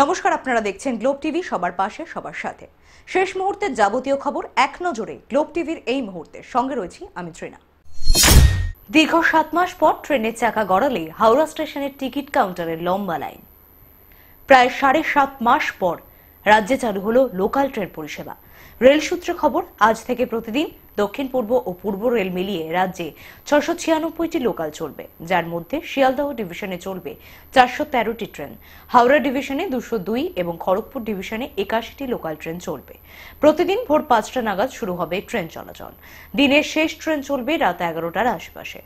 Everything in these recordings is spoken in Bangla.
নমস্কার আপনারা দেখছেন গ্লোব টিভি সবার পাশে সবার সাথে শেষ মুহূর্তের যাবতীয় খবর এক নজরে গ্লোব টিভির এই মুহূর্তে সঙ্গে রয়েছি আমি ট্রেনা দীর্ঘ সাত মাস পর ট্রেনের চাকা গড়ালে হাওড়া স্টেশনের টিকিট কাউন্টারের লম্বা লাইন প্রায় সাড়ে সাত মাস পর রাজ্যে চালু হলো লোকাল ট্রেন পরিষেবা রেল সূত্রে খবর আজ থেকে প্রতিদিন দক্ষিণ পূর্ব ও পূর্ব রেল মিলিয়ে রাজ্যে ছশো ছিয়ানব্বইটি লোকাল চলবে যার মধ্যে শিয়ালদহ ডিভিশনে চলবে চারশো তেরোটি ট্রেন হাওড়া ডিভিশনে দুশো দুই এবং খড়গপুর ডিভিশনে একাশিটি লোকাল ট্রেন চলবে প্রতিদিন ভোর পাঁচটা নাগাদ শুরু হবে ট্রেন চলাচল দিনের শেষ ট্রেন চলবে রাত এগারোটার আশেপাশে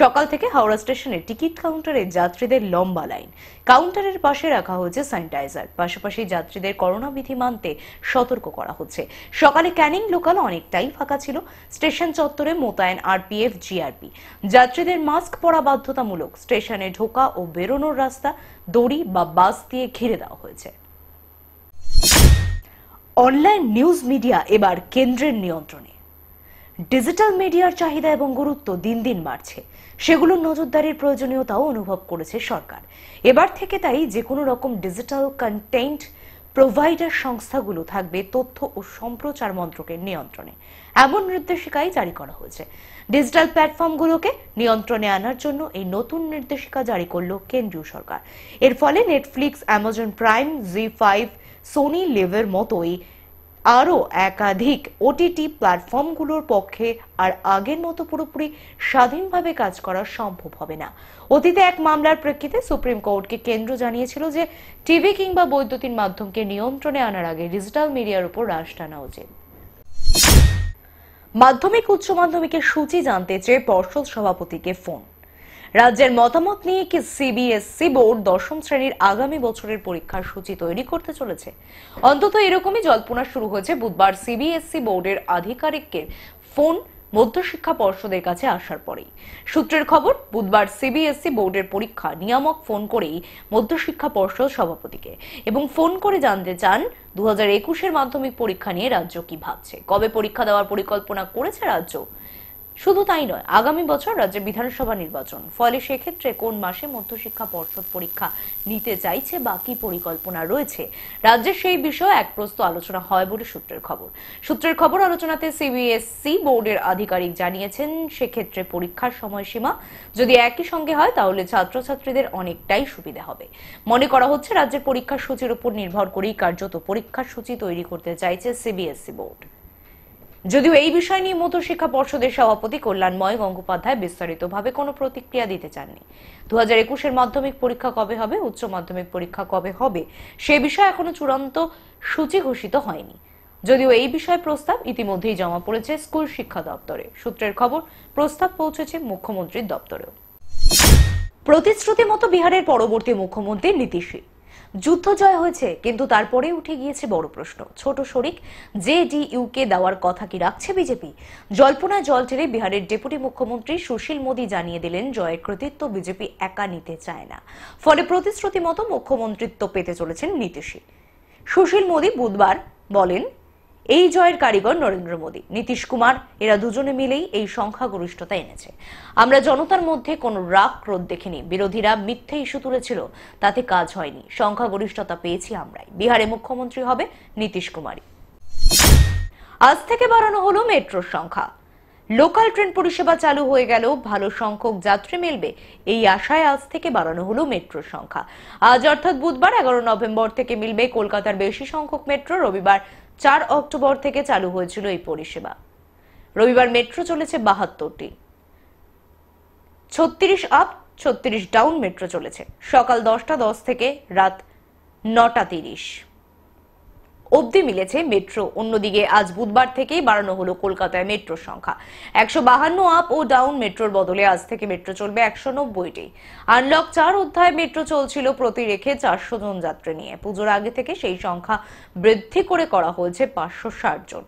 সকাল থেকে হাওড়া স্টেশনে টিকিট কাউন্টারে যাত্রীদের লম্বা লাইন কাউন্টারের পাশে রাখা হয়েছে স্যানিটাইজার পাশাপাশি যাত্রীদের করোনা বিধি মানতে সতর্ক করা হচ্ছে সকালে ক্যানিং লোকাল অনেকটাই ফাঁকা ছিল স্টেশন চত্বরে মোতায়েন আরপিএফ জিআরপি যাত্রীদের মাস্ক পরা বাধ্যতামূলক স্টেশনে ঢোকা ও বেরোনোর রাস্তা দড়ি বা বাস দিয়ে ঘিরে দেওয়া হয়েছে অনলাইন নিউজ মিডিয়া এবার কেন্দ্রের নিয়ন্ত্রণে ডিজিটাল মিডিয়ার চাহিদা এবং গুরুত্ব দিন দিন বাড়ছে সেগুলোর নজরদারির প্রয়োজনীয়তাও অনুভব করেছে সরকার এবার থেকে তাই যে কোনো রকম ডিজিটাল কন্টেন্ট প্রোভাইডার সংস্থাগুলো থাকবে তথ্য ও সম্প্রচার মন্ত্রকের নিয়ন্ত্রণে এমন নির্দেশিকাই জারি করা হয়েছে ডিজিটাল প্ল্যাটফর্মগুলোকে নিয়ন্ত্রণে আনার জন্য এই নতুন নির্দেশিকা জারি করল কেন্দ্রীয় সরকার এর ফলে Netflix Amazon Prime Zee five Sony লেভের মতোই আরও একাধিক ওটিটি প্ল্যাটফর্মগুলোর পক্ষে আর আগের মতো পুরোপুরি স্বাধীনভাবে কাজ করা সম্ভব হবে না অতীতে এক মামলার প্রেক্ষিতে সুপ্রিম কোর্টকে কেন্দ্র জানিয়েছিল যে টিভি কিংবা বৈদ্যুতিন মাধ্যমকে নিয়ন্ত্রণে আনার আগে ডিজিটাল মিডিয়ার উপর রাশ টানা উচিত মাধ্যমিক উচ্চ মাধ্যমিকের সূচি জানতে চেয়ে পর্ষদ সভাপতিকে ফোন রাজ্যের মতামত নিয়ে কি সিবিএসসি বোর্ড দশম শ্রেণীর আগামী বছরের পরীক্ষার সূচি তৈরি করতে চলেছে অন্তত এরকমই জল্পনা শুরু হয়েছে বুধবার সিবিএসসি বোর্ডের আধিকারিককে ফোন মধ্যশিক্ষা পর্ষদের কাছে আসার পরেই সূত্রের খবর বুধবার সিবিএসসি বোর্ডের পরীক্ষা নিয়ামক ফোন করেই মধ্যশিক্ষা পর্ষদ সভাপতিকে এবং ফোন করে জানতে চান দু হাজার একুশের মাধ্যমিক পরীক্ষা নিয়ে রাজ্য কি ভাবছে কবে পরীক্ষা দেওয়ার পরিকল্পনা করেছে রাজ্য শুধু তাই নয় আগামী বছর রাজ্যে বিধানসভা নির্বাচন ফলে সেক্ষেত্রে কোন মাসে মধ্যশিক্ষা পর্ষদ পরীক্ষা নিতে চাইছে বা কি পরিকল্পনা রয়েছে রাজ্যের সেই বিষয়ে এক প্রস্তুত আলোচনা হয় বলে সূত্রের খবর সূত্রের খবর আলোচনাতে সিবিএসসি বোর্ডের আধিকারিক জানিয়েছেন সেক্ষেত্রে পরীক্ষার সময়সীমা যদি একই সঙ্গে হয় তাহলে ছাত্রছাত্রীদের অনেকটাই সুবিধা হবে মনে করা হচ্ছে রাজ্যের পরীক্ষার সূচির উপর নির্ভর করেই কার্যত পরীক্ষার সূচি তৈরি করতে চাইছে সিবিএসসি বোর্ড যদিও এই বিষয় নিয়ে মতো শিক্ষা পর্ষদের সভাপতি কল্যাণময় গঙ্গোপাধ্যায় বিস্তারিতভাবে কোনো প্রতিক্রিয়া দিতে চাননি দু হাজার একুশের মাধ্যমিক পরীক্ষা কবে হবে উচ্চ মাধ্যমিক পরীক্ষা কবে হবে সে বিষয়ে এখনো চূড়ান্ত সূচি ঘোষিত হয়নি যদিও এই বিষয়ে প্রস্তাব ইতিমধ্যেই জমা পড়েছে স্কুল শিক্ষা দপ্তরে সূত্রের খবর প্রস্তাব পৌঁছেছে মুখ্যমন্ত্রীর দপ্তরেও প্রতিশ্রুতি মতো বিহারের পরবর্তী মুখ্যমন্ত্রী নীতিশী যুদ্ধ জয় হয়েছে কিন্তু তারপরে উঠে গিয়েছে বড় প্রশ্ন ছোট শরিক ইউকে দেওয়ার কথা কি রাখছে বিজেপি জল্পনা জল ছেড়ে বিহারের ডেপুটি মুখ্যমন্ত্রী সুশীল মোদী জানিয়ে দিলেন জয়ের কৃতিত্ব বিজেপি একা নিতে চায় না ফলে প্রতিশ্রুতি মতো মুখ্যমন্ত্রিত্ব পেতে চলেছেন নীতিশী সুশীল মোদী বুধবার বলেন এই জয়ের কারিগর নরেন্দ্র মোদী নীতিশ কুমার এরা দুজনে মিলেই এই সংখ্যাগরিষ্ঠতা এনেছে আমরা জনতার মধ্যে কোন রাগ ক্রোধ দেখিনি বিরোধীরা মিথ্যে ইস্যু তুলেছিল তাতে কাজ হয়নি সংখ্যাগরিষ্ঠতা পেয়েছি আমরাই বিহারে মুখ্যমন্ত্রী হবে নীতিশ কুমারই আজ থেকে বাড়ানো হলো মেট্রোর সংখ্যা লোকাল ট্রেন পরিষেবা চালু হয়ে গেল ভালো সংখ্যক যাত্রী মিলবে এই আশায় আজ থেকে বাড়ানো হলো মেট্রোর সংখ্যা আজ অর্থাৎ বুধবার এগারো নভেম্বর থেকে মিলবে কলকাতার বেশি সংখ্যক মেট্রো রবিবার চার অক্টোবর থেকে চালু হয়েছিল এই পরিষেবা রবিবার মেট্রো চলেছে বাহাত্তরটি ছত্রিশ আপ ছত্রিশ ডাউন মেট্রো চলেছে সকাল দশটা দশ থেকে রাত নটা তিরিশ অবধি মিলেছে মেট্রো অন্যদিকে আজ বুধবার থেকেই বাড়ানো হলো কলকাতায় মেট্রো সংখ্যা একশো বাহান্ন আপ ও ডাউন মেট্রোর বদলে আজ থেকে মেট্রো চলবে একশো নব্বইটি আনলক চার অধ্যায় মেট্রো চলছিল প্রতি রেখে চারশো জন যাত্রী নিয়ে পুজোর আগে থেকে সেই সংখ্যা বৃদ্ধি করে করা হয়েছে পাঁচশো ষাট জন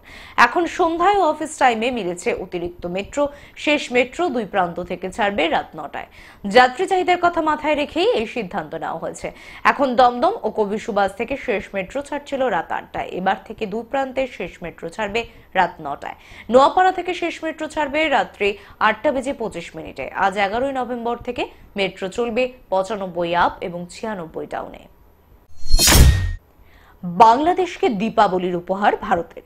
এখন সন্ধ্যায় ও অফিস টাইমে মিলেছে অতিরিক্ত মেট্রো শেষ মেট্রো দুই প্রান্ত থেকে ছাড়বে রাত নটায় যাত্রী চাহিদার কথা মাথায় রেখেই এই সিদ্ধান্ত নেওয়া হয়েছে এখন দমদম ও কবি সুবাস থেকে শেষ মেট্রো ছাড়ছিল রাত আট আটটায় এবার থেকে দু প্রান্তের শেষ মেট্রো ছাড়বে রাত নটায় নোয়াপাড়া থেকে শেষ মেট্রো ছাড়বে রাত্রি আটটা বেজে পঁচিশ মিনিটে আজ এগারোই নভেম্বর থেকে মেট্রো চলবে পঁচানব্বই আপ এবং ছিয়ানব্বই ডাউনে বাংলাদেশকে দীপাবলির উপহার ভারতের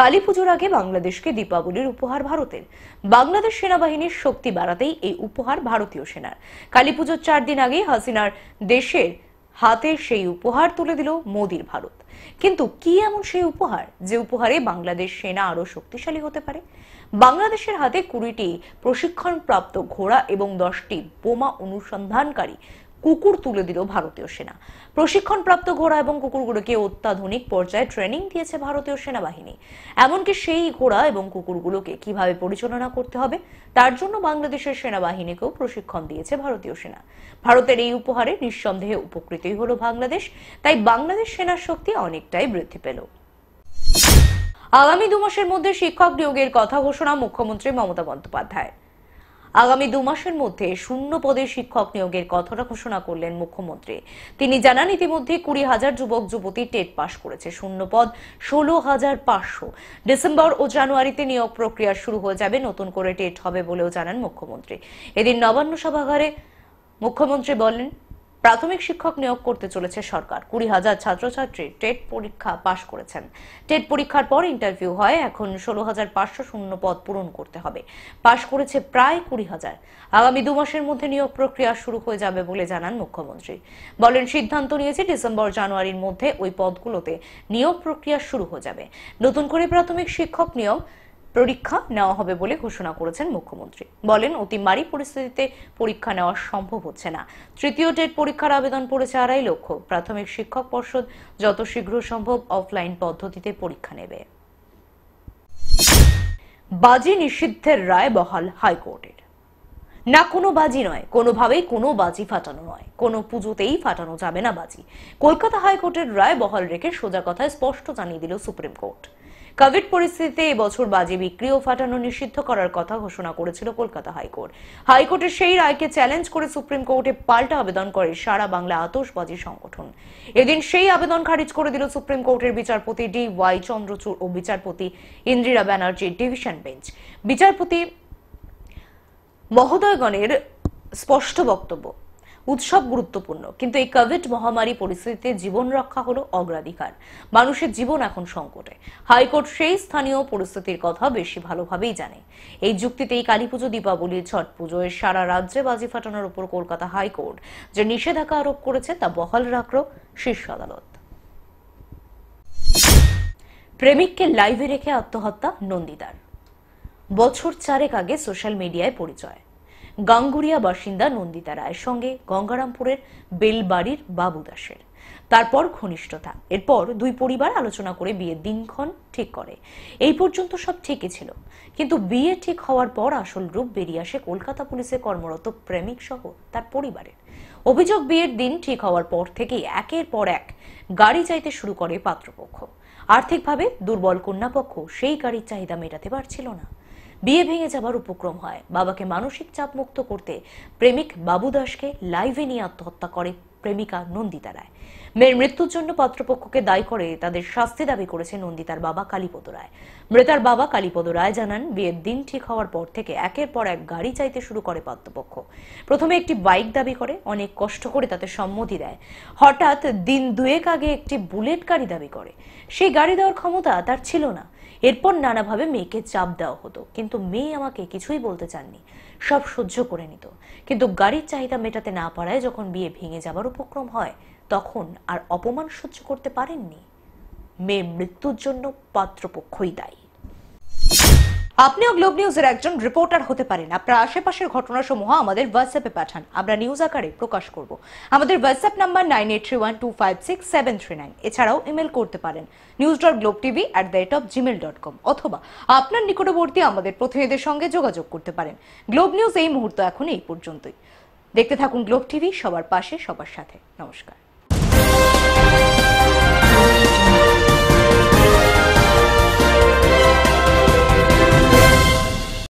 কালী পুজোর আগে বাংলাদেশকে দীপাবলির উপহার ভারতের বাংলাদেশ সেনাবাহিনীর শক্তি বাড়াতেই এই উপহার ভারতীয় সেনার কালী পুজোর চার দিন আগে হাসিনার দেশের হাতে সেই উপহার তুলে দিল মোদীর ভারত কিন্তু কি এমন সেই উপহার যে উপহারে বাংলাদেশ সেনা আরও শক্তিশালী হতে পারে বাংলাদেশের হাতে কুড়িটি প্রশিক্ষণপ্রাপ্ত ঘোড়া এবং দশটি বোমা অনুসন্ধানকারী কুকুর তুলে দিল ভারতীয় সেনা প্রশিক্ষণপ্রাপ্ত ঘোড়া এবং কুকুরগুলোকে অত্যাধুনিক পর্যায়ে ট্রেনিং দিয়েছে ভারতীয় সেনাবাহিনী এমনকি সেই ঘোড়া এবং কুকুরগুলোকে কিভাবে পরিচালনা করতে হবে তার জন্য বাংলাদেশের সেনাবাহিনীকেও প্রশিক্ষণ দিয়েছে ভারতীয় সেনা ভারতের এই উপহারে নিঃসন্দেহে উপকৃতই হলো বাংলাদেশ তাই বাংলাদেশ সেনার শক্তি অনেকটাই বৃদ্ধি পেল আগামী দুমাসের মধ্যে শিক্ষক নিয়োগের কথা ঘোষণা মুখ্যমন্ত্রী মমতা বন্দ্যোপাধ্যায় আগামী দু মাসের মধ্যে শূন্য পদে শিক্ষক নিয়োগের কথাটা ঘোষণা করলেন মুখ্যমন্ত্রী তিনি জানান ইতিমধ্যে কুড়ি হাজার যুবক যুবতী টেট পাশ করেছে শূন্য পদ ষোলো হাজার পাঁচশো ডিসেম্বর ও জানুয়ারিতে নিয়োগ প্রক্রিয়া শুরু হয়ে যাবে নতুন করে টেট হবে বলেও জানান মুখ্যমন্ত্রী এদিন নবান্ন সভাগারে মুখ্যমন্ত্রী বলেন প্রাথমিক শিক্ষক নিয়োগ করতে চলেছে সরকার কুড়ি হাজার ছাত্রছাত্রী টেট পরীক্ষা পাশ করেছেন টেট পরীক্ষার পর ইন্টারভিউ হয় এখন ষোলো হাজার পাঁচশো শূন্য পদ পূরণ করতে হবে পাশ করেছে প্রায় কুড়ি হাজার আগামী দু মাসের মধ্যে নিয়োগ প্রক্রিয়া শুরু হয়ে যাবে বলে জানান মুখ্যমন্ত্রী বলেন সিদ্ধান্ত নিয়েছে ডিসেম্বর জানুয়ারির মধ্যে ওই পদগুলোতে নিয়োগ প্রক্রিয়া শুরু হয়ে যাবে নতুন করে প্রাথমিক শিক্ষক নিয়োগ পরীক্ষা নেওয়া হবে বলে ঘোষণা করেছেন মুখ্যমন্ত্রী বলেন অতিমারি পরিস্থিতিতে পরীক্ষা নেওয়া সম্ভব হচ্ছে না তৃতীয় টেট পরীক্ষার আবেদন পড়েছে আড়াই লক্ষ প্রাথমিক শিক্ষক পর্ষদ যত শীঘ্র সম্ভব অফলাইন পদ্ধতিতে পরীক্ষা নেবে বাজি নিষিদ্ধের রায় বহাল হাইকোর্টের না কোনো বাজি নয় কোনোভাবেই কোনো বাজি ফাটানো নয় কোনো পুজোতেই ফাটানো যাবে না বাজি কলকাতা হাইকোর্টের রায় বহাল রেখে সোজা কথায় স্পষ্ট জানিয়ে দিল সুপ্রিম কোর্ট কোভিড পরিস্থিতিতে এবছর বাজি বিক্রি ও ফাটানো নিষিদ্ধ করার কথা ঘোষণা করেছিল কলকাতা হাইকোর্ট হাইকোর্টের সেই রায়কে চ্যালেঞ্জ করে সুপ্রিম কোর্টে পাল্টা আবেদন করে সারা বাংলা আতসবাজি সংগঠন এদিন সেই আবেদন খারিজ করে দিল সুপ্রিম কোর্টের বিচারপতি ডি ওয়াই চন্দ্রচূড় ও বিচারপতি ইন্দিরা ব্যানার্জির ডিভিশন বেঞ্চ বিচারপতি মহোদয়গণের স্পষ্ট বক্তব্য উৎসব গুরুত্বপূর্ণ কিন্তু এই কোভিড মহামারী পরিস্থিতিতে জীবন রক্ষা হলো অগ্রাধিকার মানুষের জীবন এখন সংকটে হাইকোর্ট সেই স্থানীয় পরিস্থিতির কথা বেশি ভালোভাবেই জানে এই যুক্তিতেই কালী পুজো দীপাবলি ছট পুজোয় সারা রাজ্যে বাজি ফাটানোর উপর কলকাতা হাইকোর্ট যে নিষেধাজ্ঞা আরোপ করেছে তা বহাল রাখল শীর্ষ আদালত প্রেমিককে লাইভে রেখে আত্মহত্যা নন্দিতার বছর চারেক আগে সোশ্যাল মিডিয়ায় পরিচয় গাঙ্গুরিয়া বাসিন্দা নন্দিতা রায়ের সঙ্গে গঙ্গারামপুরের বেলবাড়ির বাবু দাসের তারপর ঘনিষ্ঠতা এরপর দুই পরিবার আলোচনা করে বিয়ের দিনক্ষণ ঠিক করে এই পর্যন্ত সব ঠিকই ছিল কিন্তু বিয়ে ঠিক হওয়ার পর আসল রূপ বেরিয়ে আসে কলকাতা পুলিশে কর্মরত প্রেমিক সহ তার পরিবারের অভিযোগ বিয়ের দিন ঠিক হওয়ার পর থেকেই একের পর এক গাড়ি চাইতে শুরু করে পাত্রপক্ষ আর্থিকভাবে দুর্বল কন্যাপক্ষ সেই গাড়ির চাহিদা মেটাতে পারছিল না বিয়ে ভেঙে যাবার উপক্রম হয় বাবাকে মানসিক চাপ মুক্ত করতে প্রেমিক বাবু দাসকে লাইভে নিয়ে আত্মহত্যা করে প্রেমিকা নন্দিতা রায় মেয়ের মৃত্যুর জন্য পাত্রপক্ষকে দায়ী করে তাদের শাস্তি দাবি করেছে নন্দিতার বাবা কালীপদ রায় মৃতার বাবা কালীপদ রায় জানান বিয়ের দিন ঠিক হওয়ার পর থেকে একের পর এক গাড়ি চাইতে শুরু করে পাত্রপক্ষ প্রথমে একটি বাইক দাবি করে অনেক কষ্ট করে তাতে সম্মতি দেয় হঠাৎ দিন দুয়েক আগে একটি বুলেট গাড়ি দাবি করে সেই গাড়ি দেওয়ার ক্ষমতা তার ছিল না এরপর নানাভাবে মেয়েকে চাপ দেওয়া হতো কিন্তু মেয়ে আমাকে কিছুই বলতে চাননি সব সহ্য করে নিত কিন্তু গাড়ির চাহিদা মেটাতে না পারায় যখন বিয়ে ভেঙে যাবার উপক্রম হয় তখন আর অপমান সহ্য করতে পারেননি মেয়ে মৃত্যুর জন্য পাত্রপক্ষই দায়ী আপনিও গ্লোব নিউজের একজন রিপোর্টার হতে পারেন আপনার আশেপাশের ঘটনাসমূহ আমাদের হোয়াটসঅ্যাপে পাঠান আমরা নিউজ আকারে প্রকাশ করব আমাদের WhatsApp number nine eight three one two five six seven three nine এছাড়াও ইমেল করতে পারেন news dot globe TV at the rate of Gmail dot com অথবা আপনার নিকটবর্তী আমাদের প্রতিনিধিদের সঙ্গে যোগাযোগ করতে পারেন গ্লোব নিউজ এই মুহূর্ত এখন এই পর্যন্তই দেখতে থাকুন গ্লোব টিভি সবার পাশে সবার সাথে নমস্কার